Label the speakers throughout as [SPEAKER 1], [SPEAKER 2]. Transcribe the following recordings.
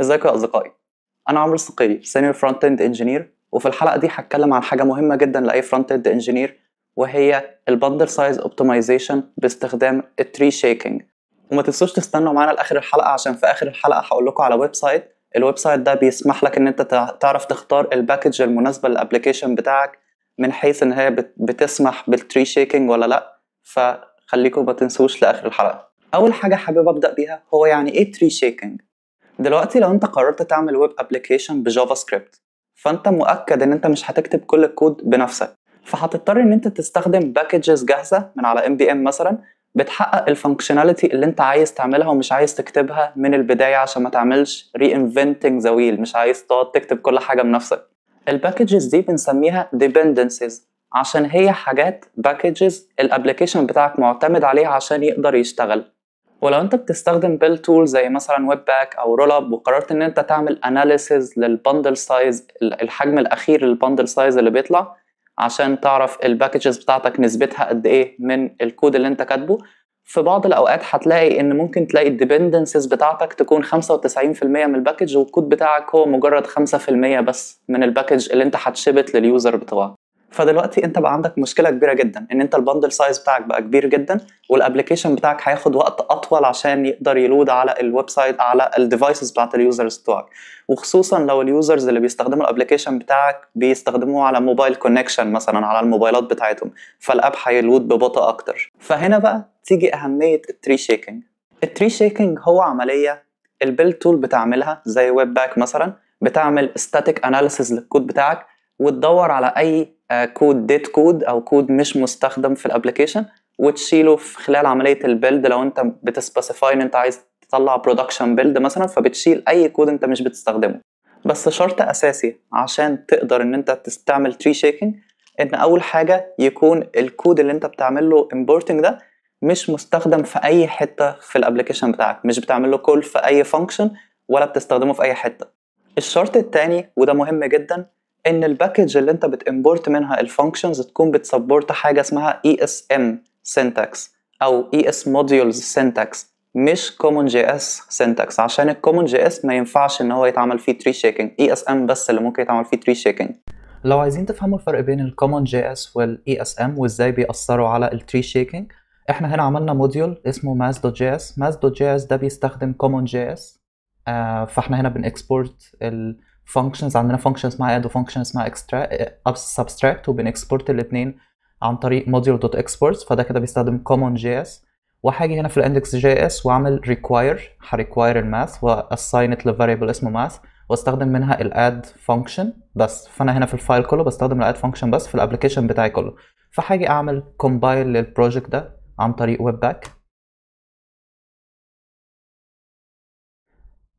[SPEAKER 1] ازيكم يا اصدقائي انا عمرو الصقيلي سينيور فرونت اند انجينير وفي الحلقه دي هتكلم عن حاجه مهمه جدا لاي فرونت اند انجينير وهي البندل سايز اوبتمايزيشن باستخدام التري شيكينج وما تنسوش تستنوا معانا لاخر الحلقه عشان في اخر الحلقه هقول لكم على ويب سايت الويب سايت ده بيسمح لك ان انت تعرف تختار الباكج المناسبه للابلكيشن بتاعك من حيث ان هي بتسمح بالتري شيكينج ولا لا فخليكم ما تنسوش لاخر الحلقه اول حاجه حابب ابدا بيها هو يعني ايه تري شيكينج دلوقتي لو انت قررت تعمل ويب ابلكيشن بجافا سكريبت فانت مؤكد ان انت مش هتكتب كل الكود بنفسك فهتضطر ان انت تستخدم باكجز جاهزه من على ام بي ام مثلا بتحقق الفانكشناليتي اللي انت عايز تعملها ومش عايز تكتبها من البدايه عشان ما تعملش ري انفنتنج زويل مش عايز تقعد تكتب كل حاجه بنفسك الباكجز دي بنسميها ديبندنسز عشان هي حاجات باكجز الابلكيشن بتاعك معتمد عليها عشان يقدر يشتغل ولو انت بتستخدم بيل تول زي مثلا ويب باك او رول اب وقررت ان انت تعمل اناليسز للبندل سايز الحجم الاخير للبندل سايز اللي بيطلع عشان تعرف الباكجز بتاعتك نسبتها قد ايه من الكود اللي انت كاتبه في بعض الاوقات هتلاقي ان ممكن تلاقي الديبندنسز بتاعتك تكون 95% من الباكج والكود بتاعك هو مجرد 5% بس من الباكج اللي انت هتشبت لليوزر بتوعك فدلوقتي انت بقى عندك مشكله كبيره جدا ان انت البندل سايز بتاعك بقى كبير جدا والابلكيشن بتاعك هياخد وقت اطول عشان يقدر يلود على الويب سايت على الديفايسز بتاعت اليوزرز بتوعك وخصوصا لو اليوزرز اللي بيستخدموا الابلكيشن بتاعك بيستخدموه على موبايل كونكشن مثلا على الموبايلات بتاعتهم فالاب هيلود ببطء اكتر فهنا بقى تيجي اهميه التري شيكنج التري شيكنج هو عمليه البيل تول بتعملها زي ويب باك مثلا بتعمل ستاتيك اناليسيز للكود بتاعك وتدور على اي كود ديت كود او كود مش مستخدم في الابلكيشن وتشيله في خلال عمليه البيلد لو انت بتسبيسيفاي ان انت عايز تطلع برودكشن بيلد مثلا فبتشيل اي كود انت مش بتستخدمه بس شرط اساسي عشان تقدر ان انت تعمل تري شيكينج ان اول حاجه يكون الكود اللي انت بتعمل له امبورتنج ده مش مستخدم في اي حته في الابلكيشن بتاعك مش بتعمل له كول في اي فانكشن ولا بتستخدمه في اي حته الشرط الثاني وده مهم جدا ان الباكج اللي انت بتمبورت منها الفانكشنز تكون بتسبورت حاجه اسمها ESM syntax او ES modules syntax مش common اس syntax عشان جي اس ما ينفعش ان هو يتعمل فيه tree shaking ESM بس اللي ممكن يتعمل فيه tree shaking لو عايزين تفهموا الفرق بين الكومون جي اس والاي اس ام وازاي بيأثروا على التري شيكينج احنا هنا عملنا موديول اسمه ماس دوت جي اس ماس دوت جي اس ده بيستخدم كومون جي اس فاحنا هنا بنكسبورت ال فانكشنز عندنا فانكشن اسمها اد وفانكشن اسمها اكسترا سبستراكت وبنكسبورت الاثنين عن طريق موديول دوت اكسبورتس فده كده بيستخدم كومون جي اس وهاجي هنا في الاندكس جي اس واعمل ريكواير هريكواير الماث واساين ات لفاريبل اسمه ماث واستخدم منها الاد فانكشن بس فانا هنا في الفايل كله بستخدم الاد فانكشن بس في الابلكيشن بتاعي كله فهاجي اعمل كومبايل للبروجكت ده عن طريق ويب باك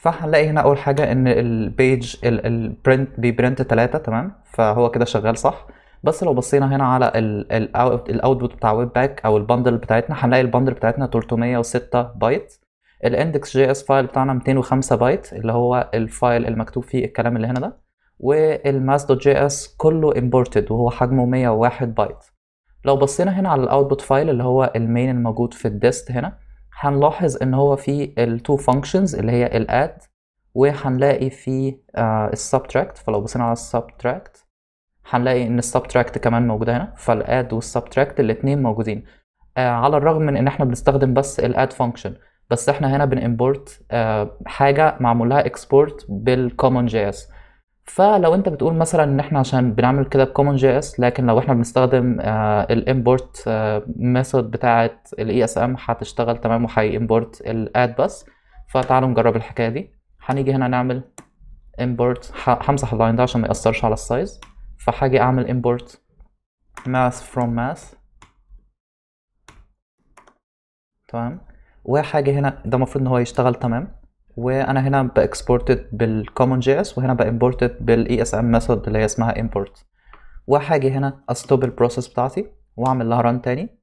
[SPEAKER 1] فهنلاقي هنا اول حاجه ان البيج البرنت بيبرنت 3 تمام فهو كده شغال صح بس لو بصينا هنا على الاوتبوت بتاع ويب باك او البندل بتاعتنا هنلاقي البندل بتاعتنا 306 بايت الاندكس جي اس فايل بتاعنا 205 بايت اللي هو الفايل المكتوب فيه الكلام اللي هنا ده والماس دوت جي اس كله امبورتد وهو حجمه 101 بايت لو بصينا هنا على الاوتبوت فايل اللي هو المين الموجود في الديست هنا هنلاحظ ان هو في التو فانكشنز اللي هي الاد وهنلاقي في آه، السبتراكت فلو بصينا على السبتراكت هنلاقي ان السبتراكت كمان موجوده هنا فالاد والسبتراكت الاثنين موجودين آه، على الرغم من ان احنا بنستخدم بس الاد فانكشن بس احنا هنا بنمبورت آه، حاجه معمول لها اكسبورت بالكومن جي اس فلو انت بتقول مثلا ان احنا عشان بنعمل كده بكومن جي اس لكن لو احنا بنستخدم الامبورت ميثود بتاعه الاي اس ام هتشتغل تمام وهي امبورت الاد بس فتعالوا نجرب الحكايه دي هنيجي هنا نعمل امبورت همسح اللاين ده عشان ما ياثرش على السايز فهاجي اعمل امبورت math from math تمام وهاجي هنا ده المفروض ان هو يشتغل تمام وانا هنا باكسبورتد بالكومون جي اس وهنا بامبورتد بالاي اس ام ميثود اللي هي اسمها امبورت وهاجي هنا استوب البروسيس بتاعتي واعمل لها ران تاني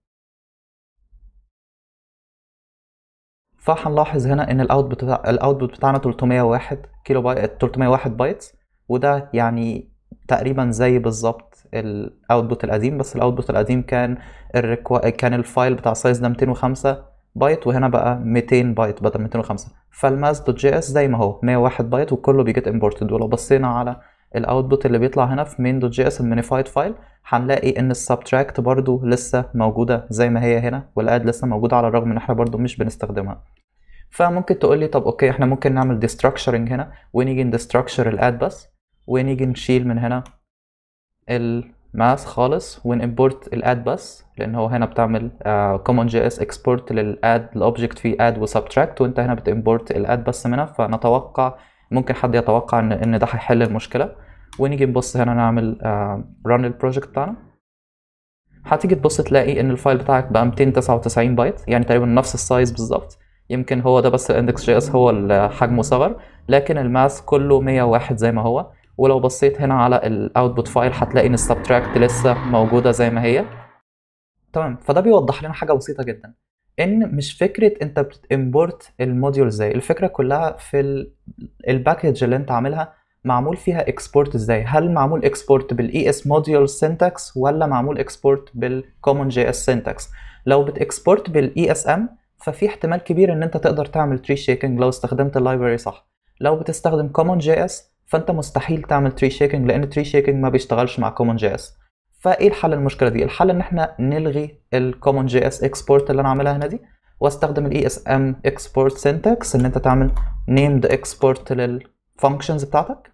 [SPEAKER 1] فهنلاحظ هنا ان الاوتبوت بتاع الاوتبوت بتاعنا 301 كيلو بايت 301 بايت وده يعني تقريبا زي بالظبط الاوتبوت القديم بس الاوتبوت القديم كان الريكو... كان الفايل بتاع سايز ده 205 بايت وهنا بقى 200 بايت بدل 205 فالماس دوت جي اس زي ما هو 101 بايت وكله بيجيت امبورتد ولو بصينا على الاوتبوت اللي بيطلع هنا في مين دوت جي اس المينيفايد فايل هنلاقي ان السبتراكت برضو لسه موجوده زي ما هي هنا والاد لسه موجوده على الرغم ان احنا برضو مش بنستخدمها فممكن تقول لي طب اوكي احنا ممكن نعمل ديستراكشرنج هنا ونيجي نديستراكشر الاد بس ونيجي نشيل من هنا ال ماس خالص امبورت الاد بس لان هو هنا بتعمل كومون جي اس اكسبورت للاد الاوبجكت فيه اد وسبتراكت وانت هنا بتimports الاد بس منها فنتوقع ممكن حد يتوقع ان ان ده هيحل المشكله ونيجي نبص هنا نعمل ران آه، البروجكت بتاعنا هتيجي تبص تلاقي ان الفايل بتاعك بقى 299 بايت يعني تقريبا نفس السايز بالظبط يمكن هو ده بس الاندكس جي اس هو اللي حجمه صغر لكن الماس كله 101 زي ما هو ولو بصيت هنا على الاوتبوت فايل هتلاقي ان السبتراكت لسه موجوده زي ما هي تمام فده بيوضح لنا حاجه بسيطه جدا ان مش فكره انت بتمبورت الموديول ازاي الفكره كلها في الباكج اللي انت عاملها معمول فيها اكسبورت ازاي هل معمول اكسبورت بالاي اس موديول سينتاكس ولا معمول اكسبورت بالكومون جي اس سينتاكس لو بتاكسبورت بالاي اس ام ففي احتمال كبير ان انت تقدر تعمل تري شيكنج لو استخدمت اللايبراري صح لو بتستخدم كومون جي اس فانت مستحيل تعمل تري شيكينج لان تري شيكينج ما بيشتغلش مع كومون جي اس فايه الحل للمشكله دي الحل ان احنا نلغي الكومون جي اس اكسبورت اللي انا عاملها هنا دي واستخدم الاي اس ام اكسبورت سينتاكس ان انت تعمل نيمد اكسبورت للفانكشنز بتاعتك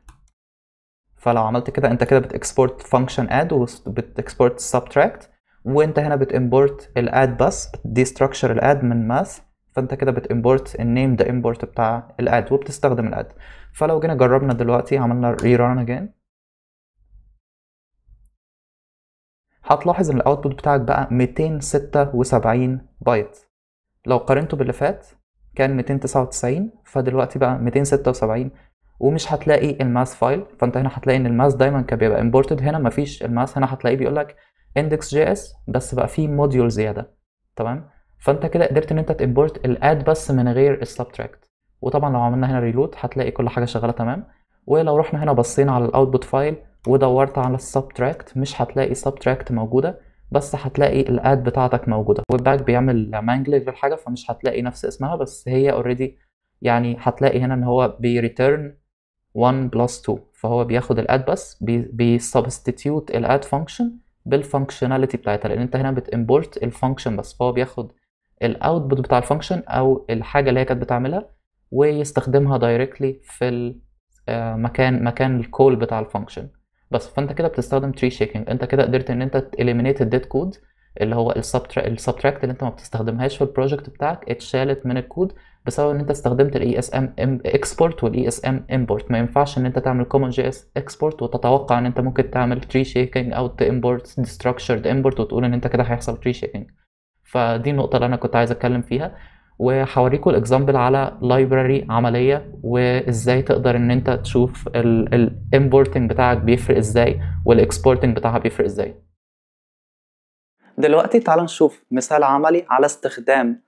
[SPEAKER 1] فلو عملت كده انت كده بتكسبورت فانكشن اد وبتكسبورت سبتراكت وانت هنا بتimبورت الاد بس دي ستراكشر الاد من ماث فانت كده بتimبورت النيم ده امبورت بتاع الاد وبتستخدم الاد فلو جينا جربنا دلوقتي عملنا ري ران اجين هتلاحظ ان الاوتبوت بتاعك بقى 276 بايت لو قارنته باللي فات كان 299 فدلوقتي بقى 276 ومش هتلاقي الماس فايل فانت هنا هتلاقي ان الماس دايما كان بيبقى امبورتد هنا مفيش الماس هنا هتلاقيه بيقول لك اندكس جي اس بس بقى فيه موديول زياده تمام فانت كده قدرت ان انت تمبورت الاد بس من غير السبتراكت وطبعا لو عملنا هنا ريلود هتلاقي كل حاجه شغاله تمام ولو رحنا هنا بصينا على الاوتبوت فايل ودورت على السبتراكت مش هتلاقي سبتراكت موجوده بس هتلاقي الاد بتاعتك موجوده والباك بيعمل مانجل للحاجه فمش هتلاقي نفس اسمها بس هي اوريدي يعني هتلاقي هنا ان هو بيريتيرن 1 بلس 2 فهو بياخد الاد بس بيسبستيتيوت الاد فانكشن بالفانكشناليتي بتاعتها لان انت هنا بتimporт الفانكشن بس فهو بياخد الاوتبوت بتاع الفانكشن او الحاجه اللي هي كانت بتعملها ويستخدمها دايركتلي في آه، مكان مكان الكول بتاع الفانكشن بس فانت كده بتستخدم تري شيكينج انت كده قدرت ان انت تيليمينيت الديد كود اللي هو السبتراكت اللي انت ما بتستخدمهاش في البروجكت بتاعك اتشالت من الكود بسبب ان انت استخدمت الاي اس ام اكسبورت والاي اس ام امبورت ما ينفعش ان انت تعمل كومن جي اس اكسبورت وتتوقع ان انت ممكن تعمل تري شيكينج او امبورت ديستراكشرد امبورت وتقول ان انت كده هيحصل تري شيكينج فدي النقطه اللي انا كنت عايز اتكلم فيها وهوريكم الاكزامبل على لايبراري عمليه وازاي تقدر ان انت تشوف الامبورتنج بتاعك بيفرق ازاي والاكسبورتنج بتاعها بيفرق ازاي دلوقتي تعال نشوف مثال عملي على استخدام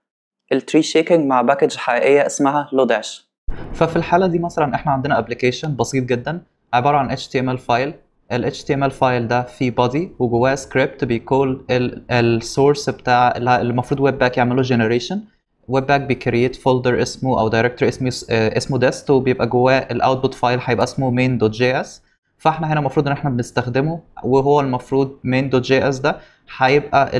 [SPEAKER 1] التري شيكينج مع باكج حقيقيه اسمها لوداش ففي الحاله دي مثلا احنا عندنا ابلكيشن بسيط جدا عباره عن HTML فايل ال HTML فايل ده فيه body وجواه سكريبت بيكول السورس بتاع المفروض ويب باك يعمله generation ويب باك بيكريت فولدر اسمه او دايركتور اسمه آه، اسمه ديست وبيبقى جواه الاوتبوت فايل هيبقى اسمه مين دوت جي اس فاحنا هنا المفروض ان احنا بنستخدمه وهو المفروض مين دوت جي اس ده هيبقى آه،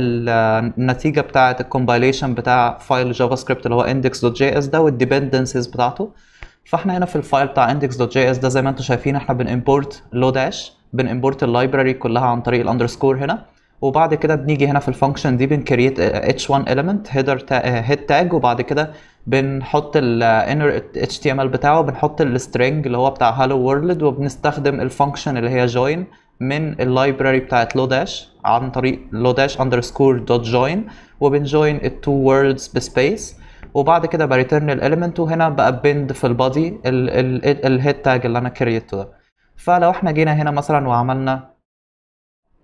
[SPEAKER 1] النتيجه بتاعه الكومبايليشن بتاع فايل جافا سكريبت اللي هو اندكس دوت جي اس ده والديبندنسز بتاعته فاحنا هنا في الفايل بتاع اندكس دوت جي اس ده زي ما انتم شايفين احنا بنمبورت لو داش بنمبورت اللايبراري كلها عن طريق الاندرسكور هنا وبعد كده بنيجي هنا في الفانكشن دي بنكريت اتش 1 element header هيد آه، تاج وبعد كده بنحط الانر اتش تي ام ال بتاعه بنحط السترنج اللي هو بتاع هالو وورلد وبنستخدم الفانكشن اللي هي جوين من اللايبراري بتاعت لو داش عن طريق لو داش اندرسكور دوت جوين وبنجوين التو ووردز بسبيس وبعد كده بريترن الاليمنت وهنا بقى بند في البادي الهيد تاج اللي انا كريته ده فلو احنا جينا هنا مثلا وعملنا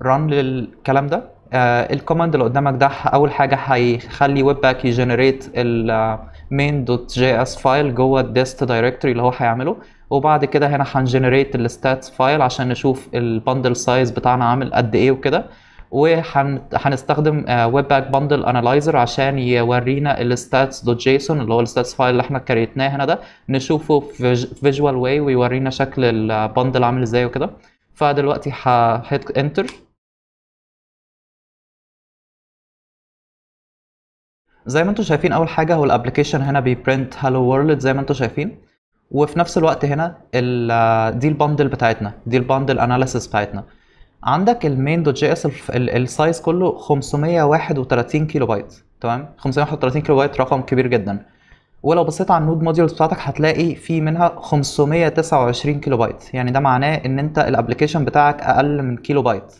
[SPEAKER 1] ران للكلام ده آه، الكوماند اللي قدامك ده اول حاجه هيخلي ويب باك يجنريت المين دوت جي اس فايل جوه الديست دايركتوري اللي هو هيعمله وبعد كده هنا هنجنريت الستاتس فايل عشان نشوف البندل سايز بتاعنا عامل قد ايه وكده وهنستخدم ويب باك بندل انالايزر عشان يورينا الستاتس دوت جيسون اللي هو الستاتس فايل اللي احنا كريتناه هنا ده نشوفه في فيجوال واي ويورينا شكل البندل عامل ازاي وكده فدلوقتي ههيت انتر زي ما انتم شايفين اول حاجه هو الابلكيشن هنا بيبرنت هالو وورلد زي ما انتم شايفين وفي نفس الوقت هنا آه، دي البندل بتاعتنا دي البندل اناليسيس بتاعتنا عندك المين دوت جي اس السايز كله 531 كيلو بايت تمام 531 كيلو بايت رقم كبير جدا ولو بصيت على النود موديولز بتاعتك هتلاقي في منها 529 كيلو بايت يعني ده معناه ان انت الابلكيشن بتاعك اقل من كيلو بايت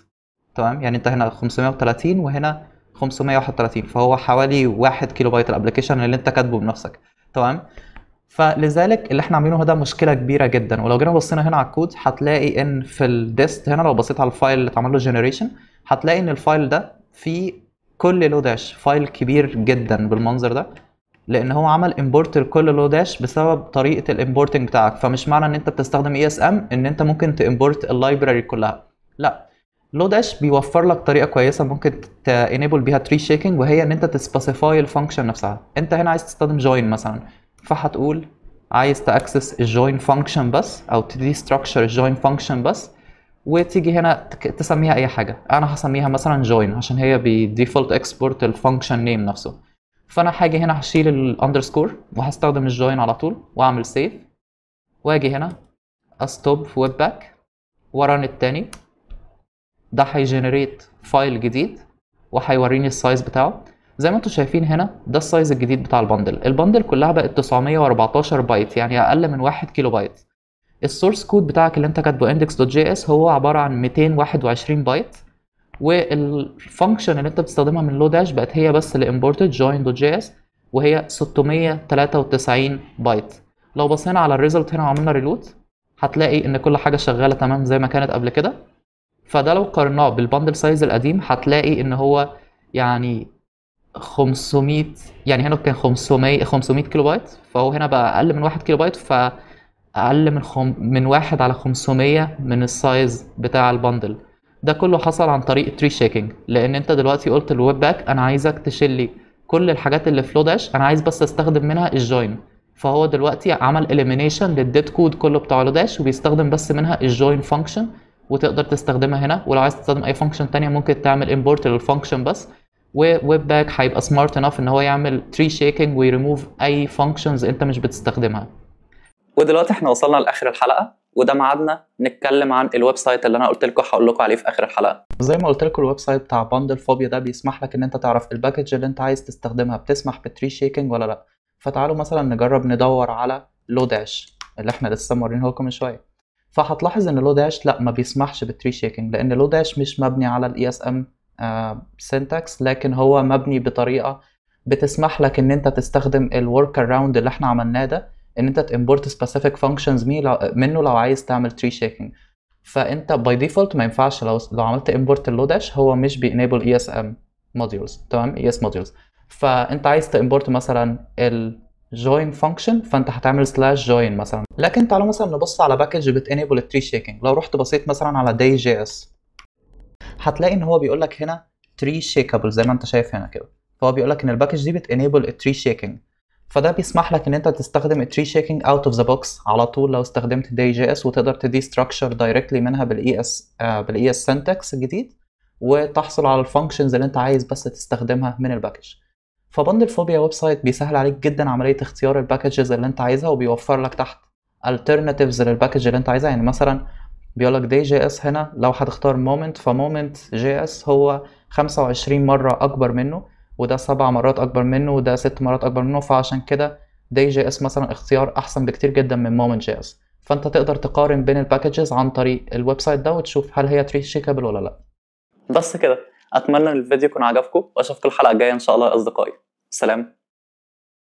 [SPEAKER 1] تمام يعني انت هنا 530 وهنا 531 فهو حوالي 1 كيلو بايت الابلكيشن اللي انت كاتبه بنفسك تمام فلذلك اللي احنا عاملينه ده مشكله كبيره جدا ولو جينا بصينا هنا على الكود هتلاقي ان في الديست هنا لو بصيت على الفايل اللي اتعمل له جنريشن هتلاقي ان الفايل ده فيه كل لو داش فايل كبير جدا بالمنظر ده لان هو عمل امبورت لكل لو داش بسبب طريقه الامبورتنج بتاعك فمش معنى ان انت بتستخدم اي اس ام ان انت ممكن تامبورت اللايبراري كلها لا لوداش بيوفر لك طريقه كويسه ممكن تانيبل بيها تري شيكينج وهي ان انت تسبيسيفاي الفانكشن نفسها انت هنا عايز تستخدم جوين مثلا فهتقول عايز تاكسس الجوين فانكشن بس او ستراكشر الجوين فانكشن بس وتيجي هنا تسميها اي حاجه انا هسميها مثلا جوين عشان هي بديفولت اكسبورت الفانكشن نيم نفسه فانا هاجي هنا هشيل الاندرسكور وهستخدم الجوين على طول واعمل سيف واجي هنا استوب ويب باك ورن التاني ده هيجنريت فايل جديد وهيوريني السايز بتاعه زي ما انتم شايفين هنا ده السايز الجديد بتاع البندل البندل كلها بقت 914 بايت يعني اقل من 1 كيلو بايت السورس كود بتاعك اللي انت كاتبه index.js هو عباره عن 221 بايت والفانكشن اللي انت بتستخدمها من لوداش بقت هي بس الامبورتد join.js وهي 693 بايت لو بصينا على الريزلت هنا وعملنا ريلود هتلاقي ان كل حاجه شغاله تمام زي ما كانت قبل كده فده لو قارناه بالبندل سايز القديم هتلاقي ان هو يعني 500 يعني هنا كان 500 500 كيلو بايت فهو هنا بقى اقل من 1 كيلو بايت فاقل من خم من 1 على 500 من السايز بتاع البندل ده كله حصل عن طريق تري شيكينج لان انت دلوقتي قلت للويب باك انا عايزك تشيل لي كل الحاجات اللي في لوداش انا عايز بس استخدم منها الجوين فهو دلوقتي عمل اليمينيشن للديت كود كله بتاع لوداش وبيستخدم بس منها الجوين فانكشن وتقدر تستخدمها هنا ولو عايز تستخدم اي فانكشن تانية ممكن تعمل امبورت للفانكشن بس وويب باك هيبقى سمارت انف ان هو يعمل تري شيكينج ويريموف اي فانكشنز انت مش بتستخدمها ودلوقتي احنا وصلنا لاخر الحلقه وده معادنا نتكلم عن الويب سايت اللي انا قلت لكم هقول لكم عليه في اخر الحلقه زي ما قلت لكم الويب سايت بتاع باندل فوبيا ده بيسمح لك ان انت تعرف الباكج اللي انت عايز تستخدمها بتسمح بالتري شيكينج ولا لا فتعالوا مثلا نجرب ندور على لوداش اللي احنا لسه مورينه لكم من شويه فهتلاحظ ان لو داش لا ما بيسمحش بالتري شيكينج لان لو داش مش مبني على الاي اس ام سنتكس لكن هو مبني بطريقه بتسمح لك ان انت تستخدم الورك اراوند اللي احنا عملناه ده ان انت تمبورت سبيسيفيك فانكشنز منه لو عايز تعمل تري شيكينج فانت باي ديفولت ما ينفعش لو لو عملت امبورت داش هو مش بينيبل اي اس ام موديولز تمام اي اس موديولز فانت عايز تمبورت مثلا ال join function فانت هتعمل slash join مثلا لكن تعالوا مثلا نبص على باكج بت enable tree shaking لو رحت بصيت مثلا على day js هتلاقي ان هو بيقول لك هنا tree shakeable زي ما انت شايف هنا كده فهو بيقول لك ان الباكج دي بت enable tree shaking فده بيسمح لك ان انت تستخدم التري shaking اوت اوف ذا بوكس على طول لو استخدمت داي جي اس وتقدر تدي ستراكشر دايركتلي منها بالاي e اس آه، بالاي اس e سنتكس الجديد وتحصل على الفانكشنز اللي انت عايز بس تستخدمها من الباكج فبندل فوبيا ويب سايت بيسهل عليك جدا عمليه اختيار الباكجز اللي انت عايزها وبيوفر لك تحت alternatives للباكج اللي انت عايزها يعني مثلا بيقول لك دي جي اس هنا لو هتختار مومنت فمومنت جي اس هو 25 مره اكبر منه وده سبع مرات اكبر منه وده ست مرات اكبر منه فعشان كده دي جي اس مثلا اختيار احسن بكتير جدا من مومنت جي اس فانت تقدر تقارن بين الباكجز عن طريق الويب سايت ده وتشوف هل هي شيكابل ولا لا بس كده اتمنى ان الفيديو يكون عجبكم واشوفكم الحلقه الجايه ان شاء الله يا اصدقائي سلام